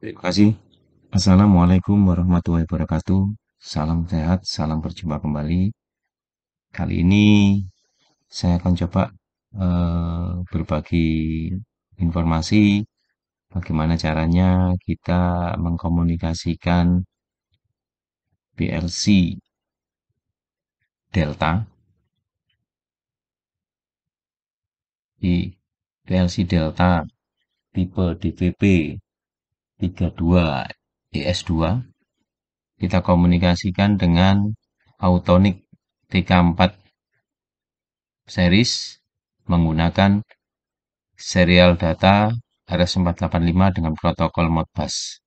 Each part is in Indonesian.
Terima kasih. Assalamualaikum warahmatullahi wabarakatuh. Salam sehat, salam berjumpa kembali. Kali ini saya akan coba uh, berbagi informasi bagaimana caranya kita mengkomunikasikan PLC delta di PLC delta tipe DVP 32 ES 2 kita komunikasikan dengan Autonic TK4 series menggunakan serial data RS485 dengan protokol Modbus.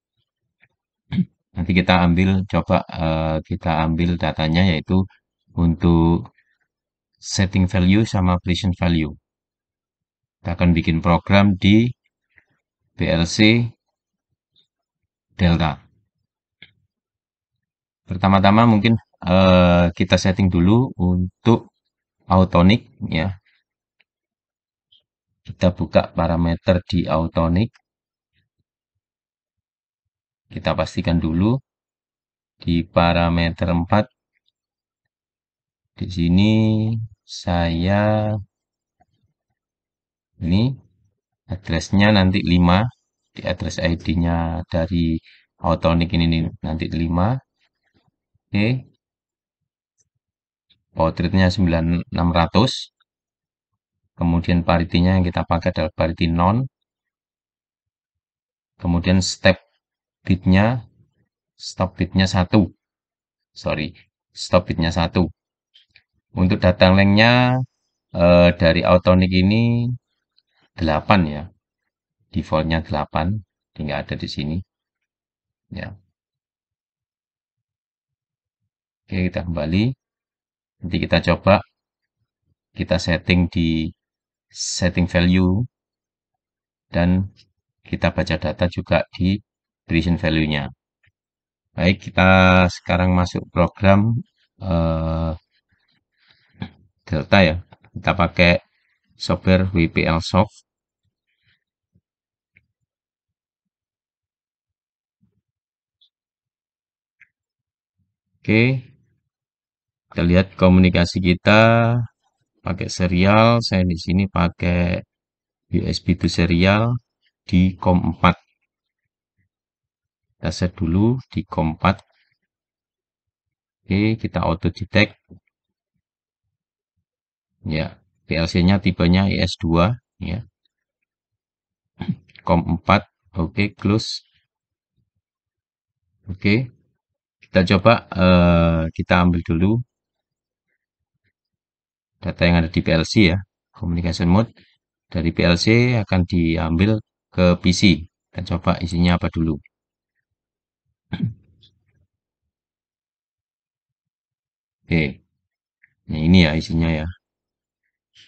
Nanti kita ambil coba eh, kita ambil datanya yaitu untuk setting value sama present value. Kita akan bikin program di PLC delta. Pertama-tama mungkin eh, kita setting dulu untuk autonic ya. Kita buka parameter di autonic. Kita pastikan dulu di parameter 4 di sini saya ini addressnya nanti 5 di address ID-nya dari Autonic ini nih, nanti 5. Oke. Okay. Portrait-nya 9600. Kemudian parity-nya yang kita pakai adalah parity non. Kemudian step bit-nya stop bit-nya 1. Sorry, stop bit-nya 1. Untuk data length-nya eh, dari Autonic ini 8 ya defaultnya 8 hingga ada di sini ya oke kita kembali nanti kita coba kita setting di setting value dan kita baca data juga di precision value-nya baik kita sekarang masuk program uh, delta ya kita pakai software WPL soft Oke. Kita lihat komunikasi kita pakai serial, saya di sini pakai USB to serial di COM 4. Kita set dulu di COM 4. Oke, kita auto detect. Ya, PLC-nya tipenya IS2 ya. COM 4. Oke, close. Oke. Kita coba uh, kita ambil dulu data yang ada di PLC ya, communication mode dari PLC akan diambil ke PC. dan coba isinya apa dulu. Oke, nah, ini ya isinya ya.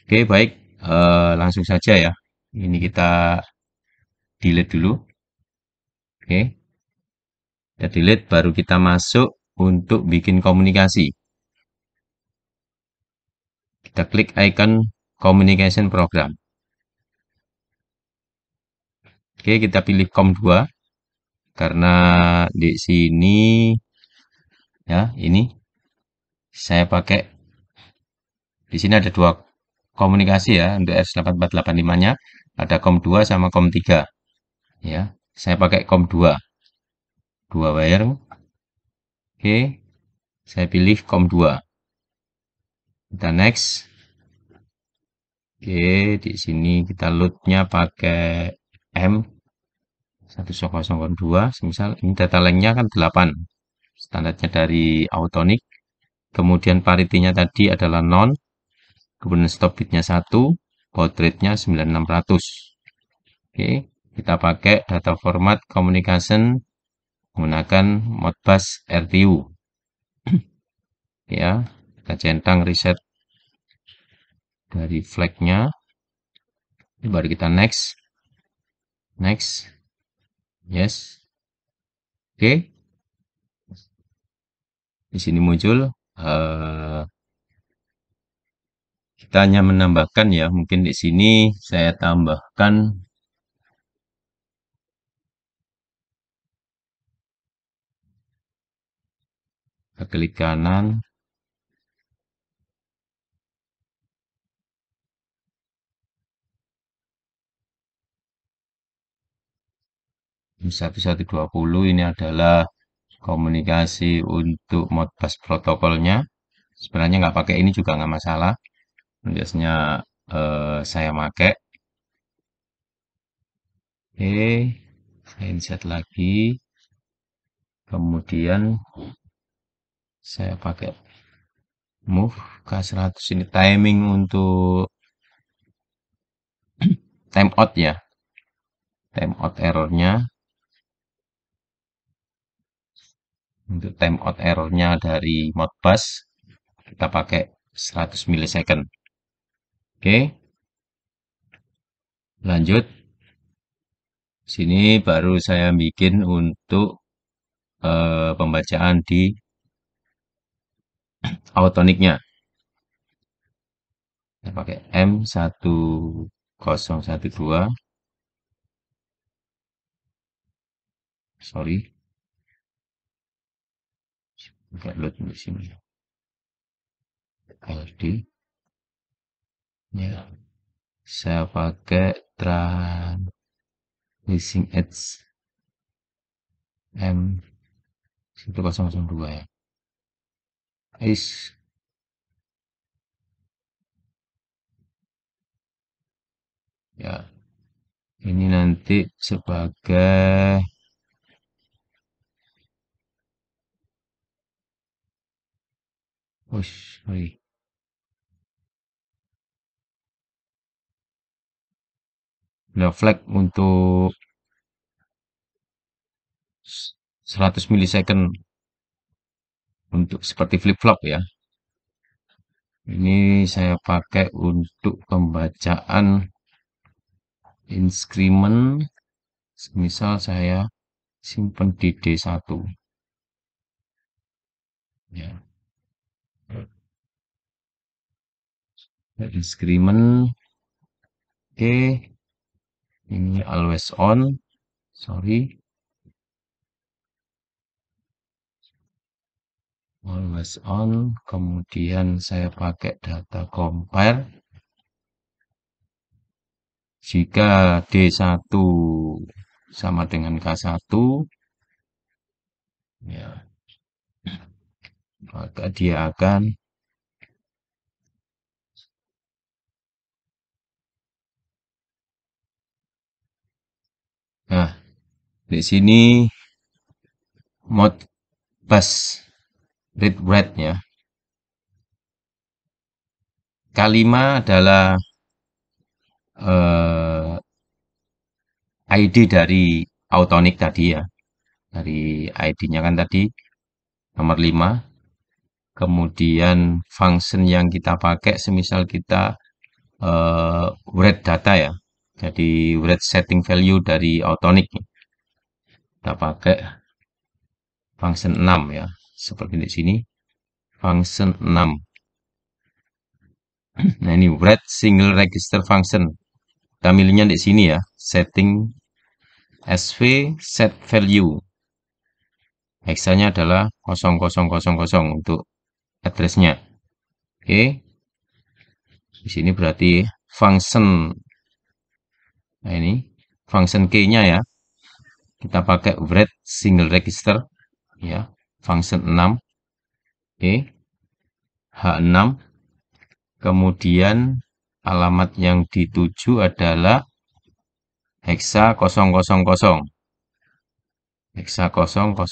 Oke, baik. Uh, langsung saja ya. Ini kita delete dulu. Oke. Kita delete baru kita masuk untuk bikin komunikasi. Kita klik icon communication program. Oke, kita pilih COM2 karena di sini ya, ini saya pakai di sini ada dua komunikasi ya untuk S8485-nya, ada COM2 sama COM3. Ya, saya pakai COM2 dua wire oke saya pilih com 2 kita next oke di sini kita loadnya pakai M 1002 misal ini data lengthnya kan 8 standarnya dari Autonic kemudian paritinya tadi adalah non kemudian stop bitnya 1 baud rate-nya 9600 oke kita pakai data format communication menggunakan Modbus RTU. ya, kita centang reset dari flagnya. Baru kita next. Next. Yes. Oke. Okay. Di sini muncul uh, kita hanya menambahkan ya, mungkin di sini saya tambahkan klik kanan puluh ini adalah komunikasi untuk Modbus protokolnya. Sebenarnya nggak pakai ini juga nggak masalah. Biasanya eh, saya pakai. Oke, saya insert lagi. Kemudian saya pakai move ke 100 ini timing untuk time out ya time out errornya untuk time out errornya dari Modbus kita pakai 100 milisecond oke lanjut sini baru saya bikin untuk uh, pembacaan di Autoniknya. Saya pakai M1012. Sorry. Enggak load di sini. LD. Ya. Saya pakai transmissing edge M1002 ya. Is ya ini nanti sebagai Oh, sorry. Nah, flag untuk 100 milisecond untuk seperti flip-flop ya. Ini saya pakai untuk pembacaan inskrimen. Misal saya simpan di D1. Ya. Inskrimen. Oke. Okay. Ini always on. Sorry. always on kemudian saya pakai data compare jika D1 sama dengan K1 ya maka dia akan nah di sini mod bus read write ya. Kalima adalah uh, eh, ID dari autonic tadi ya. Dari ID-nya kan tadi nomor 5. Kemudian function yang kita pakai semisal kita uh, eh, read data ya. Jadi red setting value dari autonic Kita pakai function 6 ya seperti di sini function 6 nah ini red single register function kita milihnya di sini ya setting sv set value hexanya adalah 0000 untuk addressnya oke okay. di sini berarti function nah ini function key nya ya kita pakai red single register ya function 6. Oke. okay. H6. Kemudian alamat yang dituju adalah heksa 000. Heksa 000.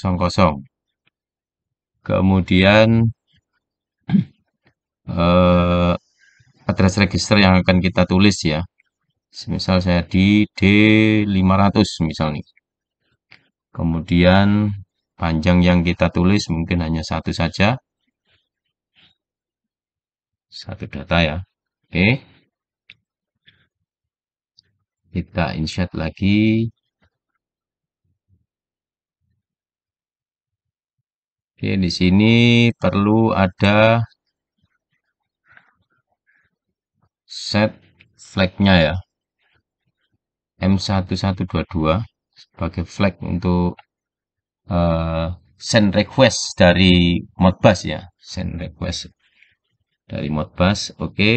Kemudian eh, address register yang akan kita tulis ya. Misal saya di D500 misalnya. Kemudian panjang yang kita tulis mungkin hanya satu saja satu data ya oke kita insert lagi oke di sini perlu ada set flagnya ya M1122 sebagai flag untuk uh, send request dari Modbus ya send request dari Modbus oke okay.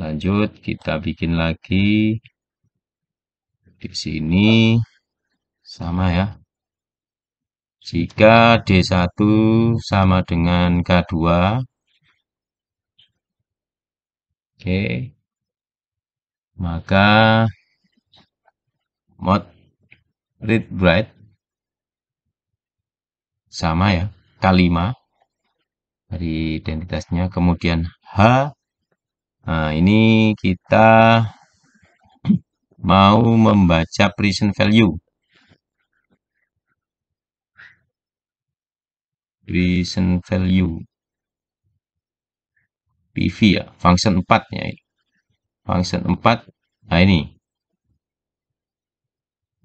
lanjut kita bikin lagi di sini sama ya jika D1 sama dengan K2 oke okay. maka mod read write sama ya k5 dari identitasnya kemudian H nah ini kita mau membaca present value present value PV ya function 4 ya function 4 nah ini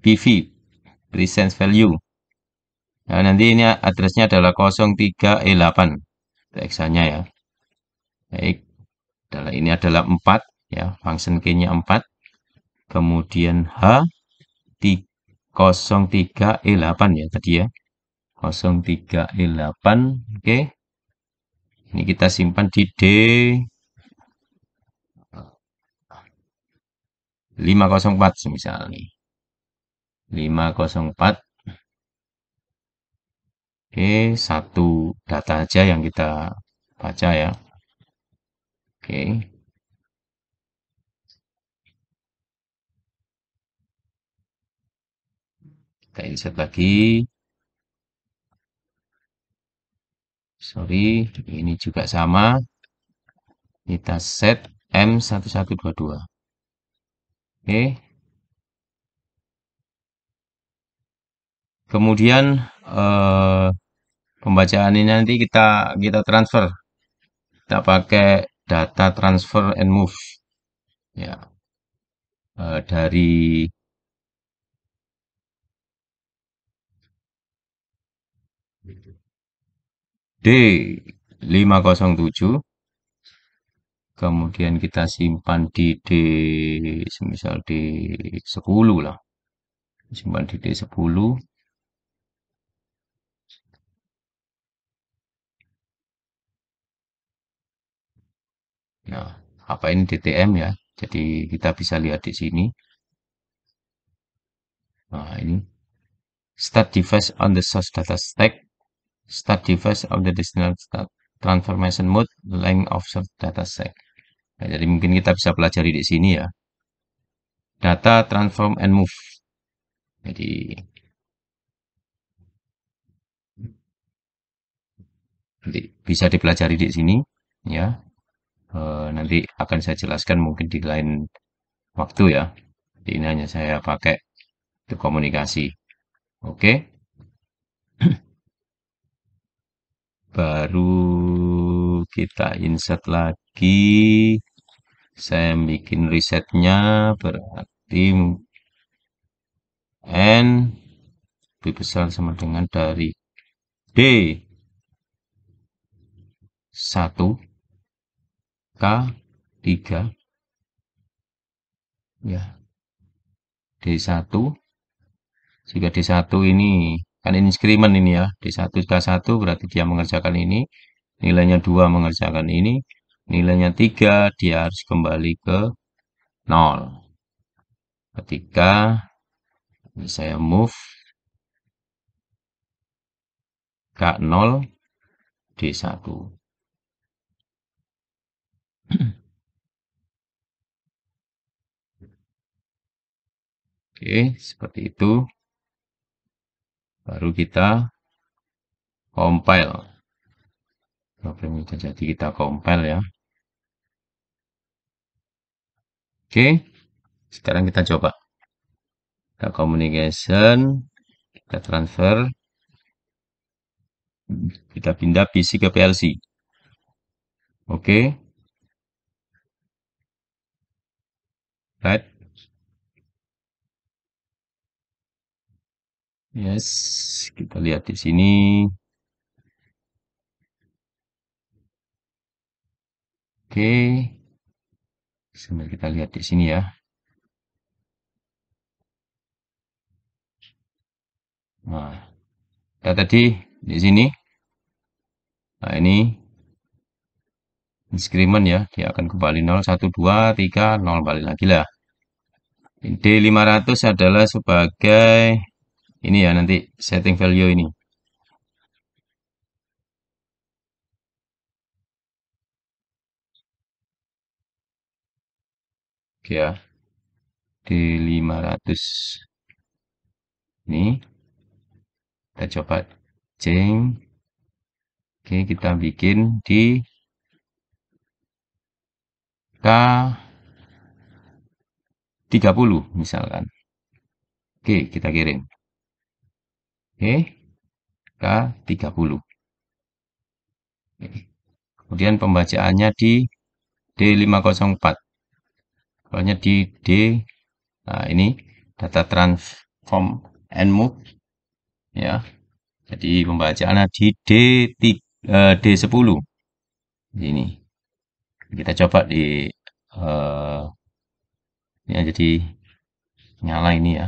PV present value nah, nanti ini addressnya adalah 03E8 heksanya ya baik adalah ini adalah 4 ya function key nya 4 kemudian H 03E8 ya tadi ya 03E8 oke okay. ini kita simpan di D 504 misalnya 504 Oke, satu data aja yang kita baca ya. Oke. Kita insert lagi. Sorry, ini juga sama. Kita set M1122. Oke. kemudian eh, pembacaan ini nanti kita kita transfer kita pakai data transfer and move ya eh, dari D507 kemudian kita simpan di D semisal D10 lah simpan di D10 Nah, apa ini DTM ya jadi kita bisa lihat di sini nah ini start device on the source data stack start device of the destination transformation mode length of source data stack nah, jadi mungkin kita bisa pelajari di sini ya data transform and move jadi bisa dipelajari di sini ya Eh, nanti akan saya jelaskan mungkin di lain waktu ya Jadi ini hanya saya pakai untuk komunikasi oke baru kita insert lagi saya bikin risetnya berarti n lebih besar sama dengan dari d 1 K3 ya D1 jika D1 ini kan ini skrimen ini ya D1 K1 berarti dia mengerjakan ini nilainya 2 mengerjakan ini nilainya 3 dia harus kembali ke 0 ketika saya move K0 D1 Oke, seperti itu. Baru kita compile. Problem itu jadi kita compile ya. Oke, sekarang kita coba. Kita communication, kita transfer, kita pindah PC ke PLC. Oke, right yes kita lihat di sini oke okay. sambil kita lihat di sini ya nah kita tadi di sini nah ini Inskrimen ya dia akan kembali 0 1 2 3 0 balik lagi lah D500 adalah sebagai ini ya nanti setting value ini. Oke ya. D500 ini kita coba change Oke kita bikin di K 30 misalkan. Oke, kita kirim. Oke, K30. Oke. Kemudian pembacaannya di D504. Soalnya di D, nah ini data transform and move. Ya, jadi pembacaannya di D, eh, D10. Ini. Kita coba di uh, ya jadi nyala ini ya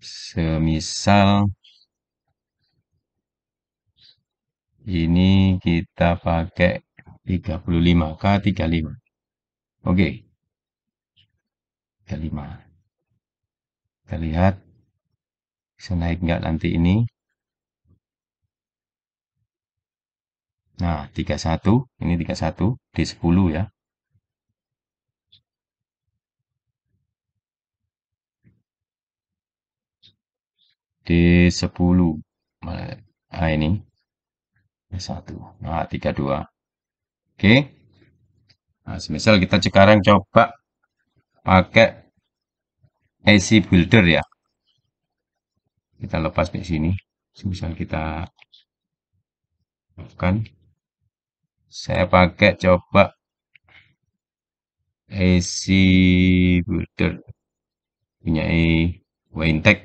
semisal ini kita pakai 35K 35 oke okay. 35 kita lihat bisa naik nggak nanti ini Nah, 31, ini 31, D10 ya. D10, nah ini, D1, nah 32. Oke, nah semisal kita sekarang coba pakai AC Builder ya. Kita lepas di sini, semisal kita lakukan saya pakai coba AC builder punya e Wintech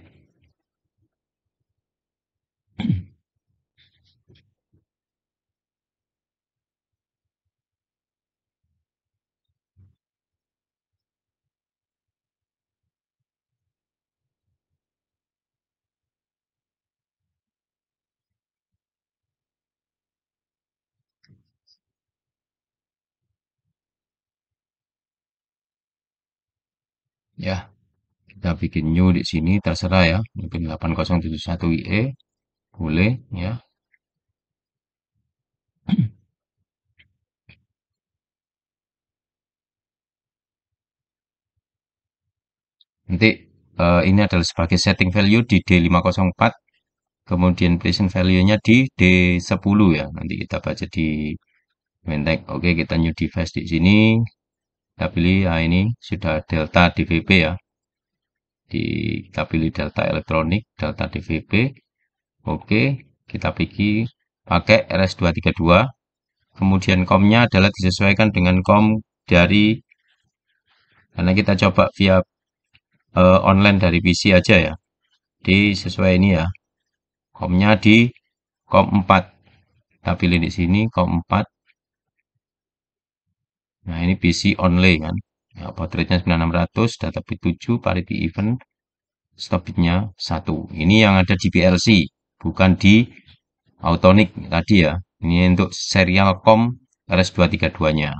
ya kita bikin new di sini terserah ya mungkin 8071 IE boleh ya nanti uh, ini adalah sebagai setting value di D504 kemudian present value-nya di D10 ya nanti kita baca di mentek oke kita new device di sini kita pilih nah ini sudah delta DVP ya di kita pilih delta elektronik delta DVP oke kita pilih pakai RS232 kemudian komnya adalah disesuaikan dengan kom dari karena kita coba via uh, online dari PC aja ya di sesuai ini ya komnya di kom 4 kita pilih di sini kom 4 Nah, ini PC only kan. Ya, portraitnya 9600, data bit 7, parity even, stop bitnya 1. Ini yang ada di PLC, bukan di Autonic tadi ya. Ini untuk serial COM RS232-nya.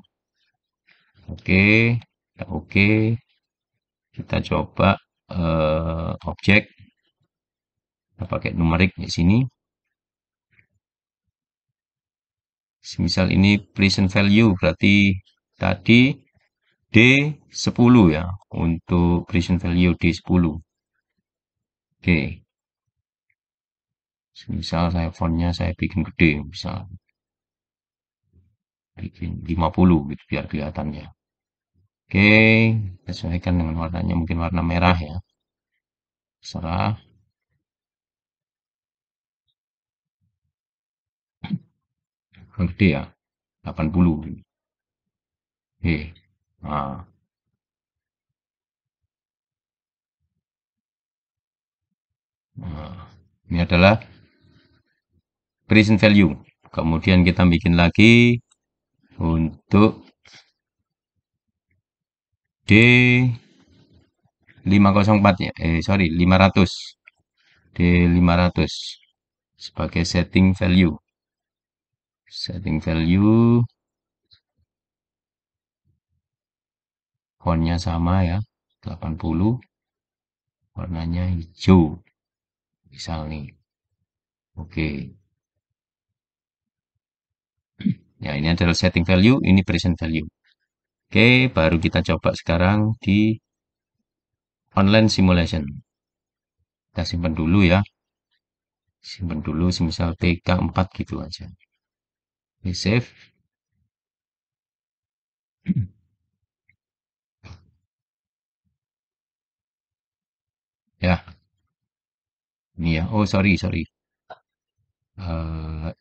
Oke, oke. Kita coba uh, objek. Kita pakai numerik di sini. Misal ini present value berarti tadi D10 ya untuk present value D10 oke misal saya fontnya saya bikin gede misal bikin 50 gitu biar kelihatannya oke sesuaikan dengan warnanya mungkin warna merah ya serah gede ya 80 예. 아. Nah, ini adalah present value. Kemudian kita bikin lagi untuk D 504 ya. Eh sorry, 500. D 500 sebagai setting value. Setting value Fontnya sama ya, 80. Warnanya hijau. Misal nih. Oke. Ya, ini adalah setting value, ini present value. Oke, baru kita coba sekarang di online simulation. Kita simpan dulu ya. Simpan dulu, semisal TK 4 gitu aja. Oke, save. Ya. Ini ya. Oh, sorry, sorry. Uh,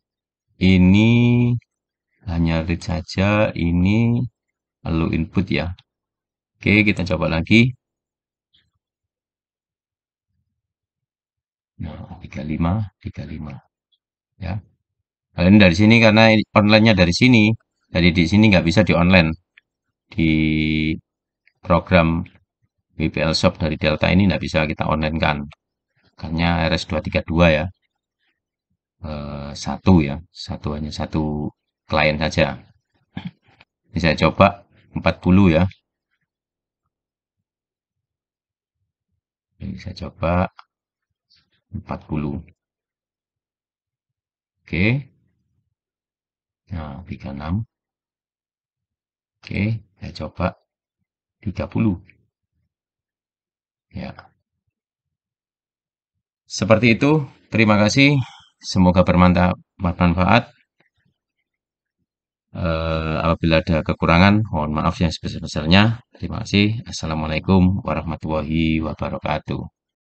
ini hanya read saja. Ini lalu input ya. Oke, kita coba lagi. Nah, 35, 35. Ya. Kalian dari sini karena online-nya dari sini. Jadi di sini nggak bisa di online. Di program WPL Shop dari Delta ini tidak bisa kita online-kan. Karena RS232 ya. E, satu ya. Satu hanya satu klien saja. Ini saya coba 40 ya. Ini saya coba 40. Oke. Nah, 36. Oke, saya coba 30. Ya. Seperti itu, terima kasih. Semoga bermanfaat. Uh, apabila ada kekurangan, mohon maaf yang sebesar-besarnya. Terima kasih. Assalamualaikum warahmatullahi wabarakatuh.